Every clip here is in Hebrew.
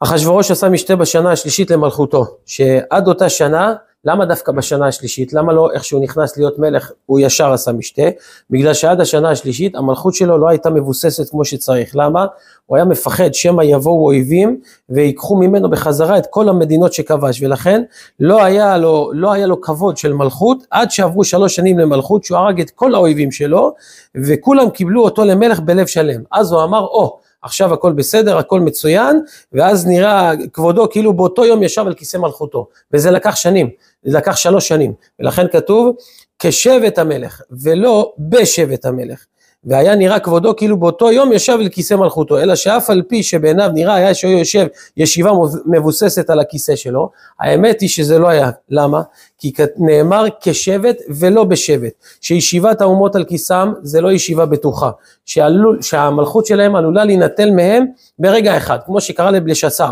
אחשוורוש עשה משתה בשנה השלישית למלכותו, שעד אותה שנה, למה דווקא בשנה השלישית? למה לא איך שהוא נכנס להיות מלך הוא ישר עשה משתה? בגלל שעד השנה השלישית המלכות שלו לא הייתה מבוססת כמו שצריך, למה? הוא היה מפחד שמא יבואו אויבים ויקחו ממנו בחזרה את כל המדינות שכבש ולכן לא היה, לו, לא היה לו כבוד של מלכות עד שעברו שלוש שנים למלכות שהוא הרג את כל האויבים שלו וכולם קיבלו אותו למלך בלב שלם. אז הוא אמר, או, oh, עכשיו הכל בסדר, הכל מצוין, ואז נראה כבודו כאילו באותו יום ישב על כיסא מלכותו, וזה לקח שנים, זה לקח שלוש שנים, ולכן כתוב כשבט המלך, ולא בשבט המלך. והיה נראה כבודו כאילו באותו יום ישב אל כיסא מלכותו, אלא שאף על פי שבעיניו נראה היה שהוא יושב ישיבה מבוססת על הכיסא שלו, האמת היא שזה לא היה, למה? כי נאמר כשבט ולא בשבט, שישיבת האומות על כיסם זה לא ישיבה בטוחה, שעלול, שהמלכות שלהם עלולה להינטל מהם ברגע אחד, כמו שקרה לבלשסר,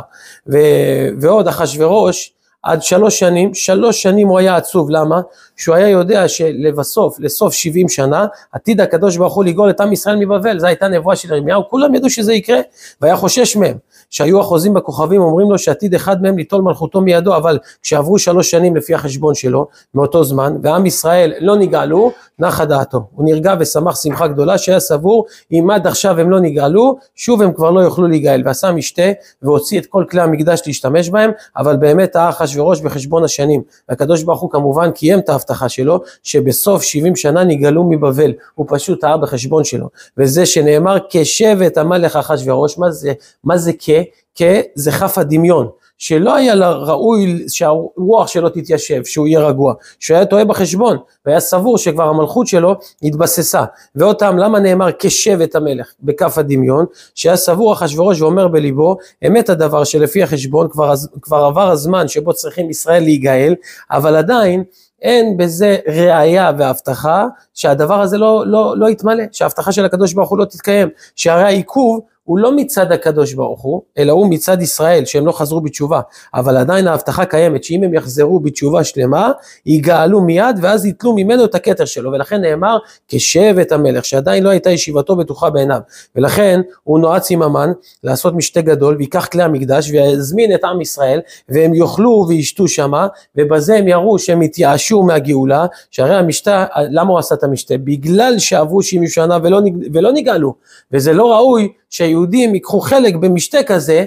ועוד אחשורוש עד שלוש שנים, שלוש שנים הוא היה עצוב, למה? שהוא היה יודע שלבסוף, לסוף שבעים שנה, עתיד הקדוש ברוך הוא לגאול את עם ישראל מבבל, זו הייתה נבואה של ירמיהו, כולם ידעו שזה יקרה, והיה חושש מהם. שהיו החוזים בכוכבים אומרים לו שעתיד אחד מהם ליטול מלכותו מידו, אבל כשעברו שלוש שנים לפי החשבון שלו, מאותו זמן, ועם ישראל לא נגאלו, נחה דעתו. הוא נרגע ושמח שמחה גדולה שהיה סבור, אם עד עכשיו הם לא נגאלו, שוב הם כבר לא יוכלו להיגאל. ועשה משתה והוציא את כל כלי המקדש להשתמש בהם, אבל באמת טעה אחשורוש בחשבון השנים. והקדוש ברוך הוא כמובן קיים את ההבטחה שלו, שבסוף 70 שנה נגאלו מבבל, הוא פשוט טעה בחשבון שלו. וזה שנאמר, כשבט המלך אחשורוש, מה זה, מה זה כ, כ זה חף הדמיון, שלא היה לה ראוי שהרוח שלו תתיישב, שהוא יהיה רגוע, שהוא היה טועה בחשבון, והיה סבור שכבר המלכות שלו התבססה. ועוד פעם, למה נאמר כשבט המלך בכף הדמיון, שהיה סבור אחשורוש ואומר בליבו, אמת הדבר שלפי החשבון כבר, כבר עבר הזמן שבו צריכים ישראל להיגאל, אבל עדיין אין בזה ראייה והבטחה שהדבר הזה לא, לא, לא יתמלא, שההבטחה של הקדוש ברוך הוא לא תתקיים, שהרי העיכוב הוא לא מצד הקדוש ברוך הוא, אלא הוא מצד ישראל, שהם לא חזרו בתשובה. אבל עדיין ההבטחה קיימת, שאם הם יחזרו בתשובה שלמה, יגאלו מיד, ואז יתלו ממנו את הכתר שלו. ולכן נאמר, כשבט המלך, שעדיין לא הייתה ישיבתו בטוחה בעיניו. ולכן הוא נועץ עם המן לעשות משתה גדול, ויקח כלי המקדש, ויזמין את עם ישראל, והם יאכלו וישתו שמה, ובזה הם יראו שהם התייאשו מהגאולה, שהרי המשתה, למה הוא עשה את המשתה? בגלל שעברו 70 שנה ולא, ולא נגאלו, וזה לא ראוי ש... שהיהודים ייקחו חלק במשתה כזה,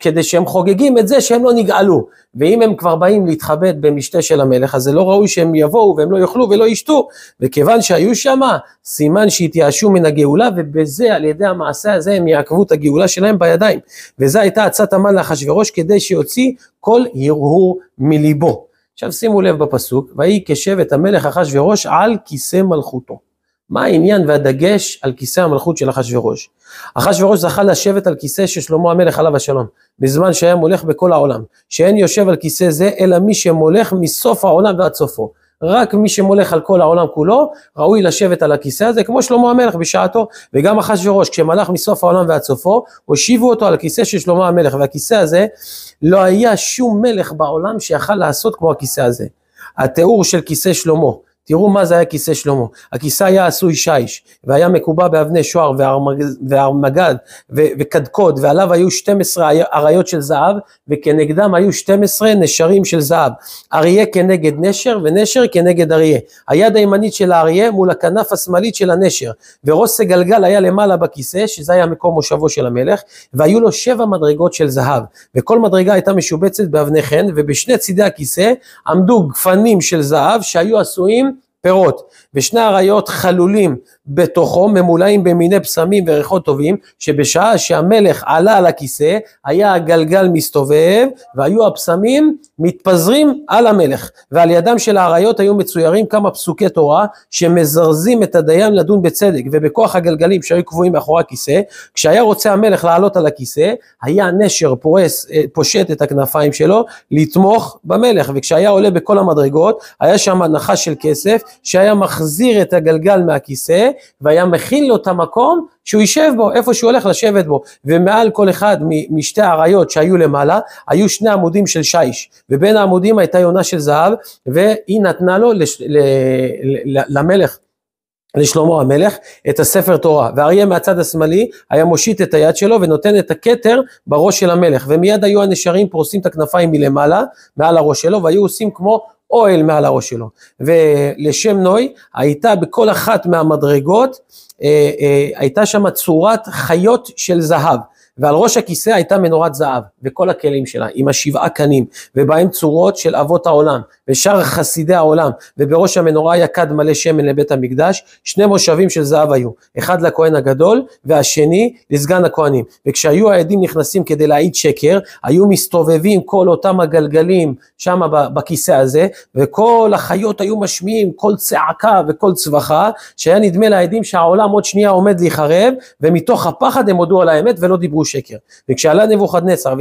כדי שהם חוגגים את זה שהם לא נגאלו. ואם הם כבר באים להתכבד במשתה של המלך, אז זה לא ראוי שהם יבואו והם לא יאכלו ולא ישתו. וכיוון שהיו שמה, סימן שהתייאשו מן הגאולה, ובזה, על ידי המעשה הזה, הם יעקבו את הגאולה שלהם בידיים. וזו הייתה עצת המן לאחשוורוש, כדי שיוציא כל הרהור מליבו. עכשיו שימו לב בפסוק, ויהי כשבט המלך אחשוורוש על כיסא מלכותו. מה העניין והדגש על כיסא המלכות של אחשורוש? אחשורוש זכה לשבת על כיסא של שלמה המלך עליו השלום, בזמן שהיה מולך בכל העולם, שאין יושב על כיסא זה, אלא מי שמולך מסוף העולם ועד סופו. רק מי שמולך על כל העולם כולו, ראוי לשבת על הכיסא הזה, כמו שלמה המלך בשעתו, וגם אחשורוש, כשמלך מסוף העולם ועד סופו, הושיבו אותו על הכיסא של שלמה המלך, והכיסא הזה, לא היה שום מלך בעולם שיכל לעשות כמו הכיסא הזה. התיאור של כיסא שלמה, תראו מה זה היה כיסא שלמה. הכיסא היה עשוי שיש, והיה מקובע באבני שוער וארמגד וקדקוד, ועליו היו 12 אריות של זהב, וכנגדם היו 12 נשרים של זהב. אריה כנגד נשר, ונשר כנגד אריה. היד הימנית של האריה מול הכנף השמאלית של הנשר, וראש סגלגל היה למעלה בכיסא, שזה היה מקום מושבו של המלך, והיו לו שבע מדרגות של זהב, וכל מדרגה הייתה משובצת באבני חן, ובשני צידי הכיסא עמדו גפנים של זהב שהיו עשויים פירות ושני אריות חלולים בתוכו ממולאים במיני פסמים וריחות טובים שבשעה שהמלך עלה על הכיסא היה הגלגל מסתובב והיו הפסמים מתפזרים על המלך ועל ידם של האריות היו מצוירים כמה פסוקי תורה שמזרזים את הדיין לדון בצדק ובכוח הגלגלים שהיו קבועים מאחורי הכיסא כשהיה רוצה המלך לעלות על הכיסא היה נשר פורס, אה, פושט את הכנפיים שלו לתמוך במלך וכשהיה עולה בכל המדרגות היה שם הנחה של כסף שהיה מחזיר את הגלגל מהכיסא והיה מכין לו את המקום שהוא יישב בו, איפה שהוא הולך לשבת בו. ומעל כל אחד משתי האריות שהיו למעלה, היו שני עמודים של שיש. ובין העמודים הייתה יונה של זהב, והיא נתנה לו לש, ל, ל, ל, למלך. לשלמה המלך את הספר תורה, והאריה מהצד השמאלי היה מושיט את היד שלו ונותן את הכתר בראש של המלך, ומיד היו הנשרים פורסים את הכנפיים מלמעלה, מעל הראש שלו, והיו עושים כמו אוהל מעל הראש שלו. ולשם נוי, הייתה בכל אחת מהמדרגות, אה, אה, הייתה שם צורת חיות של זהב. ועל ראש הכיסא הייתה מנורת זהב, וכל הכלים שלה, עם השבעה קנים, ובהם צורות של אבות העולם, ושאר חסידי העולם, ובראש המנורה היה כד מלא שמן לבית המקדש, שני מושבים של זהב היו, אחד לכהן הגדול, והשני לסגן הכהנים. וכשהיו העדים נכנסים כדי להעיד שקר, היו מסתובבים כל אותם הגלגלים שם בכיסא הזה, וכל החיות היו משמיעים כל צעקה וכל צווחה, שהיה נדמה לעדים שהעולם עוד שנייה עומד להיחרב, ומתוך הפחד הם הודו על האמת ולא דיברו הוא שקר. וכשעלה נבוכדנצר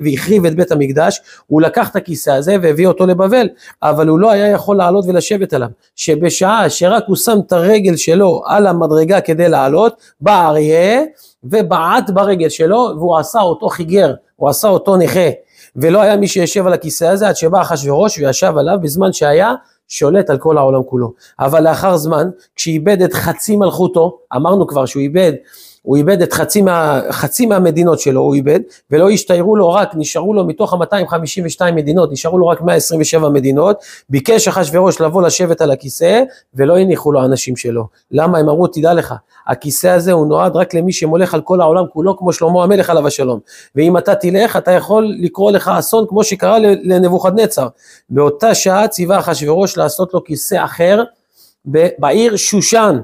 והחריב את בית המקדש, הוא לקח את הכיסא הזה והביא אותו לבבל, אבל הוא לא היה יכול לעלות ולשבת עליו. שבשעה שרק הוא שם את הרגל שלו על המדרגה כדי לעלות, בא אריה ובעט ברגל שלו, והוא עשה אותו חיגר, הוא עשה אותו נכה. ולא היה מי שישב על הכיסא הזה עד שבא אחשורוש וישב עליו בזמן שהיה שולט על כל העולם כולו. אבל לאחר זמן, כשאיבד את חצי מלכותו, אמרנו כבר שהוא איבד הוא איבד את חצי, מה, חצי מהמדינות שלו, הוא איבד, ולא השתיירו לו רק, נשארו לו מתוך ה-252 מדינות, נשארו לו רק 127 מדינות, ביקש אחשוורוש לבוא לשבת על הכיסא, ולא הניחו לו האנשים שלו. למה? הם אמרו, תדע לך, הכיסא הזה הוא נועד רק למי שמולך על כל העולם כולו, כמו שלמה המלך עליו השלום. ואם אתה תלך, אתה יכול לקרוא לך אסון, כמו שקרה לנבוכדנצר. באותה שעה ציווה אחשוורוש לעשות לו כיסא אחר בעיר שושן,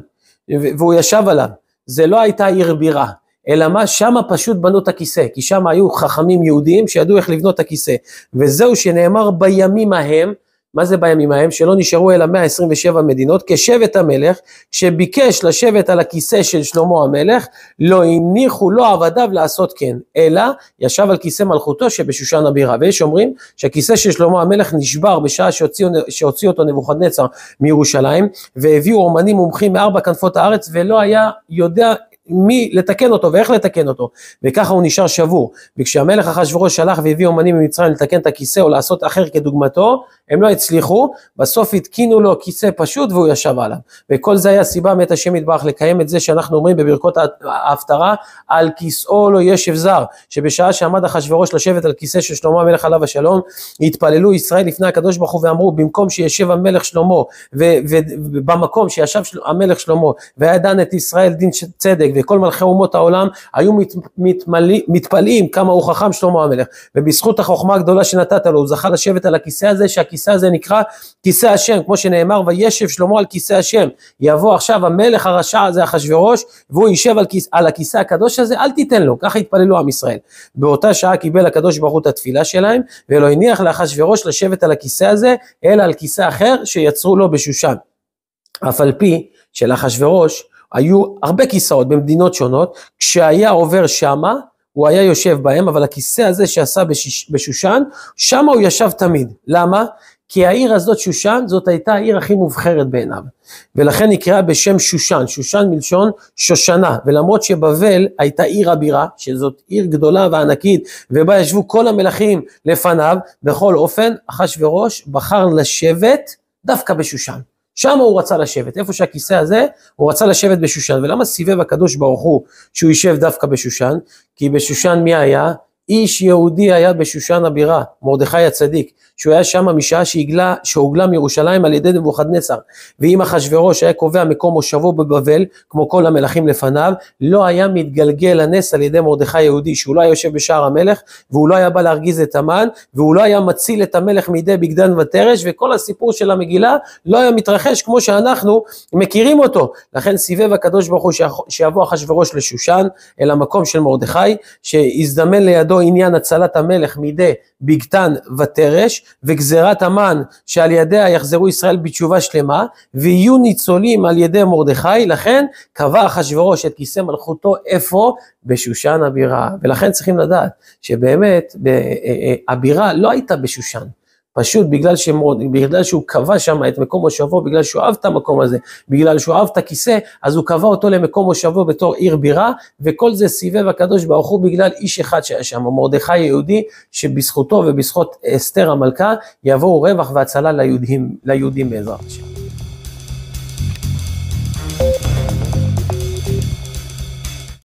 והוא ישב עליו. זה לא הייתה עיר בירה, אלא מה, שם פשוט בנו את הכיסא, כי שם היו חכמים יהודים שידעו איך לבנות את הכיסא. וזהו שנאמר בימים ההם, מה זה בימים ההם? שלא נשארו אלא 127 מדינות, כשבט המלך, שביקש לשבת על הכיסא של שלמה המלך, לא הניחו לו לא עבדיו לעשות כן, אלא ישב על כיסא מלכותו שבשושן הבירה. ויש אומרים שהכיסא של שלמה המלך נשבר בשעה שהוציאו, שהוציאו אותו נבוכדנצר מירושלים, והביאו אומנים מומחים מארבע כנפות הארץ, ולא היה יודע מי לתקן אותו ואיך לתקן אותו, וככה הוא נשאר שבור. וכשהמלך אחשוורוש שלח והביא אומנים ממצרים לתקן את הכיסא או לעשות אחר כדוגמתו, הם לא הצליחו, בסוף התקינו לו כיסא פשוט והוא ישב עליו. וכל זה היה סיבה מאת השם יתברך לקיים את זה שאנחנו אומרים בברכות ההפטרה, על כיסאו לא ישב זר, שבשעה שעמד אחשוורוש לשבת על כיסא של שלמה המלך עליו השלום, התפללו ישראל לפני הקדוש ברוך הוא ואמרו, במקום שישב המלך שלמה, ובמקום שישב המלך שלמה, והיה דן את ישראל דין צדק, וכל מלכי אומות העולם היו מת, מתמלא, מתפלאים כמה הוא חכם שלמה המלך ובזכות החוכמה הגדולה שנתת לו הוא זכה לשבת על הכיסא הזה שהכיסא הזה נקרא כיסא השם כמו שנאמר וישב שלמה על כיסא השם יבוא עכשיו המלך הרשע הזה אחשוורוש והוא יישב על, כיס, על הכיסא הקדוש הזה אל תיתן לו ככה התפללו עם ישראל באותה שעה קיבל הקדוש ברוך הוא את התפילה שלהם ולא הניח לאחשוורוש לשבת על הכיסא הזה אלא על כיסא אחר שיצרו לו בשושן אף על פי שלאחשוורוש היו הרבה כיסאות במדינות שונות, כשהיה עובר שמה, הוא היה יושב בהם, אבל הכיסא הזה שעשה בשיש, בשושן, שמה הוא ישב תמיד. למה? כי העיר הזאת שושן, זאת הייתה העיר הכי מובחרת בעיניו. ולכן נקראה בשם שושן, שושן מלשון שושנה. ולמרות שבבל הייתה עיר הבירה, שזאת עיר גדולה וענקית, ובה ישבו כל המלכים לפניו, בכל אופן, אחשורוש בחר לשבת דווקא בשושן. שם הוא רצה לשבת, איפה שהכיסא הזה, הוא רצה לשבת בשושן. ולמה סיבב הקדוש ברוך הוא שהוא יישב דווקא בשושן? כי בשושן מי היה? איש יהודי היה בשושן הבירה, מרדכי הצדיק, שהוא היה שם משעה שהגלה, שהוגלה מירושלים על ידי נבוכדנצר. ואם אחשוורוש היה קובע מקום מושבו בבבל, כמו כל המלכים לפניו, לא היה מתגלגל הנס על ידי מרדכי היהודי, שהוא לא היה יושב בשער המלך, והוא לא היה בא להרגיז את המן, והוא לא היה מציל את המלך מידי בגדן ותרש, וכל הסיפור של המגילה לא היה מתרחש כמו שאנחנו מכירים אותו. לכן סיבב הקדוש ברוך הוא שיבוא אחשוורוש לשושן, אל המקום של מרדכי, שהזדמן לידו עניין הצלת המלך מידי בגתן ותרש, וגזירת המן שעל ידיה יחזרו ישראל בתשובה שלמה, ויהיו ניצולים על ידי מרדכי, לכן קבע אחשורוש את כיסא מלכותו איפה? בשושן הבירה. ולכן צריכים לדעת שבאמת אה, אה, אה, הבירה לא הייתה בשושן. פשוט בגלל, שמוד, בגלל שהוא קבע שם את מקום מושבו, בגלל שהוא אהב את המקום הזה, בגלל שהוא אהב את הכיסא, אז הוא קבע אותו למקום מושבו בתור עיר בירה, וכל זה סיבב הקדוש ברוך הוא בגלל איש אחד שהיה שם, מרדכי היהודי, שבזכותו ובזכות אסתר המלכה יבואו רווח והצלה ליהודים, ליהודים בעזרת השם.